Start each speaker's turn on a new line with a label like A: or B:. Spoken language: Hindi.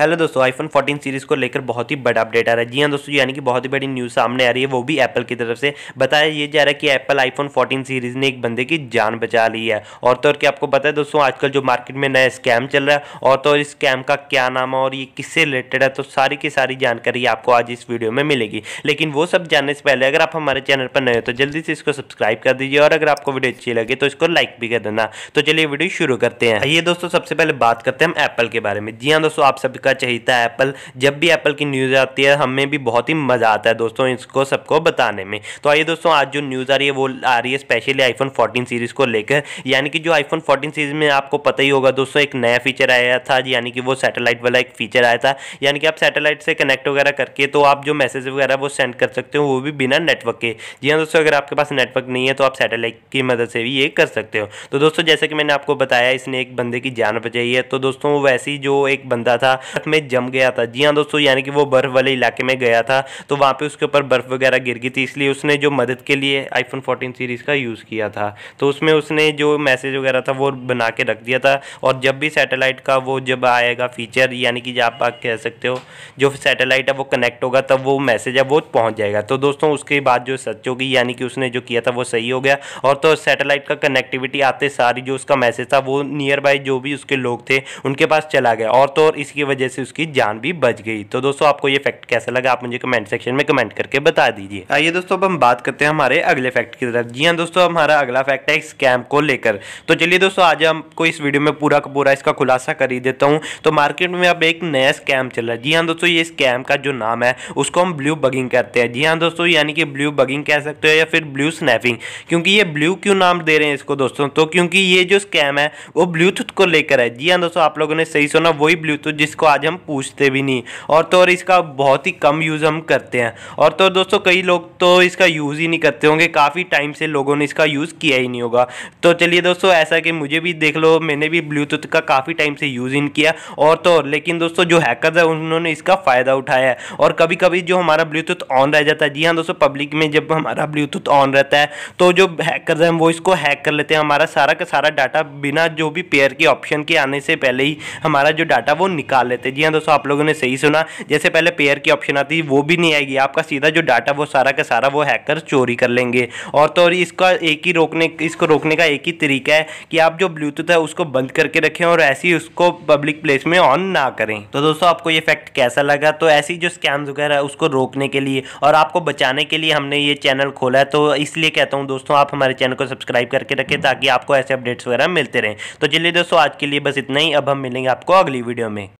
A: हेलो दोस्तों आईफोन 14 सीरीज़ को लेकर बहुत ही बड़ा अपडेट आ रहा है जी हाँ दोस्तों यानी कि बहुत ही बड़ी न्यूज़ सामने आ रही है वो भी एप्पल की तरफ से बताया ये जा रहा है कि एप्पल आईफोन 14 सीरीज़ ने एक बंदे की जान बचा ली है और तो और क्या आपको पता है दोस्तों आजकल जो मार्केट में नया स्कैम चल रहा है और तो और इस स्कैम का क्या नाम है और ये किससे रिलेटेड है तो सारी की सारी जानकारी आपको आज इस वीडियो में मिलेगी लेकिन वो सब जानने से पहले अगर आप हमारे चैनल पर नए हो तो जल्दी से इसको सब्सक्राइब कर दीजिए और अगर आपको वीडियो अच्छी लगे तो इसको लाइक भी कर देना तो चलिए वीडियो शुरू करते हैं ये दोस्तों सबसे पहले बात करते हैं हम एप्पल के बारे में जी हाँ दोस्तों आप सभी का चहीता एप्पल जब भी एप्पल की न्यूज़ आती है हमें भी बहुत ही मज़ा आता है दोस्तों इसको सबको बताने में तो आइए दोस्तों आज जो न्यूज़ आ रही है वो आ रही है स्पेशली आईफोन फोर्टीन सीरीज़ को लेकर यानी कि जो आईफोन फोर्टीन सीरीज़ में आपको पता ही होगा दोस्तों एक नया फीचर आया था यानी कि वो सैटेलाइट वाला एक फीचर आया था यानी कि आप सैटेलाइट से कनेक्ट वगैरह करके तो आप जो मैसेज वगैरह वो सेंड कर सकते हो वो भी बिना नेटवर्क के जी हाँ दोस्तों अगर आपके पास नेटवर्क नहीं है तो आप सैटेलाइट की मदद से भी ये कर सकते हो तो दोस्तों जैसे कि मैंने आपको बताया इसने एक बंदे की जान बचाई है तो दोस्तों वैसे ही जो एक बंदा था ट्रक में जम गया था जी हाँ दोस्तों यानी कि वो बर्फ़ वाले इलाके में गया था तो वहाँ पर उसके ऊपर बर्फ़ वगैरह गिर गई थी इसलिए उसने जो मदद के लिए आईफोन फोर्टीन सीरीज़ का यूज़ किया था तो उसमें उसने जो मैसेज वगैरह था वो बना के रख दिया था और जब भी सैटेलाइट का वो जब आएगा फीचर यानी कि आप कह सकते हो जो सैटेलाइट है वो कनेक्ट होगा तब वो मैसेज है वो पहुँच जाएगा तो दोस्तों उसके बाद जो सच होगी यानी कि उसने जो किया था वो सही हो गया और तो सैटेलाइट का कनेक्टिविटी आते सारी जो उसका मैसेज था वो नियर बाय जो भी उसके लोग थे उनके पास चला गया और तो और इसकी वजह वजह से उसकी जान भी बच गई तो दोस्तों आपको ये फैक्ट कैसा लगा आप मुझे कमेंट सेक्शन में कमेंट करके बता दीजिए आइए दोस्तों अब हम बात करते हैं हमारे अगले फैक्ट की तरफ जी हाँ दोस्तों हमारा अगला फैक्ट है स्कैम को लेकर तो चलिए दोस्तों आज हमको इस वीडियो में पूरा का पूरा इसका खुलासा कर ही देता हूँ तो मार्केट में अब एक नया स्कैम चल रहा है जी हाँ दोस्तों ये स्कैम का जो नाम है उसको हम ब्लू बगिंग कहते हैं जी हाँ दोस्तों यानी कि ब्लू बगिंग कह सकते हो या फिर ब्लू स्नैपिंग क्योंकि ये ब्लू क्यों नाम दे रहे हैं इसको दोस्तों तो क्योंकि ये जो स्कैम है वो ब्लूटूथ को लेकर है जी हाँ दोस्तों आप लोगों ने सही सुना वही ब्लूटूथ जिसको आज हम पूछते भी नहीं और तो और इसका बहुत ही कम यूज़ हम करते हैं और तो दोस्तों कई लोग तो इसका यूज़ ही नहीं करते होंगे काफ़ी टाइम से लोगों ने इसका यूज़ किया ही नहीं होगा तो चलिए दोस्तों ऐसा कि मुझे भी देख लो मैंने भी ब्लूटूथ का काफ़ी टाइम से यूज़ इन किया और तो और लेकिन दोस्तों जो हैकर है उन्होंने इसका फ़ायदा उठाया है और कभी कभी जो हमारा ब्लूटूथ ऑन रह जाता है जी हाँ दोस्तों पब्लिक में जब हमारा ब्लूटूथ ऑन रहता है तो जो हैकर हैं वो इसको हैक कर लेते हैं हमारा सारा का सारा डाटा बिना जो भी पेयर के ऑप्शन के आने से पहले ही हमारा जो डाटा वो निकाल लेते जी हाँ दोस्तों आप लोगों ने सही सुना जैसे पहले पेयर की ऑप्शन आती वो भी नहीं आएगी आपका सीधा जो डाटा वो सारा का सारा वो हैकर चोरी कर लेंगे और तो और इसका एक ही रोकने इसको रोकने का एक ही तरीका है कि आप जो ब्लूटूथ है उसको बंद करके रखें और ऐसी उसको पब्लिक प्लेस में ऑन ना करें तो दोस्तों आपको ये फैक्ट कैसा लगा तो ऐसी जो स्कैम्स वगैरह है उसको रोकने के लिए और आपको बचाने के लिए हमने ये चैनल खोला है तो इसलिए कहता हूँ दोस्तों आप हमारे चैनल को सब्सक्राइब करके रखें ताकि आपको ऐसे अपडेट्स वगैरह मिलते रहें तो चलिए दोस्तों आज के लिए बस इतना ही अब हम मिलेंगे आपको अगली वीडियो में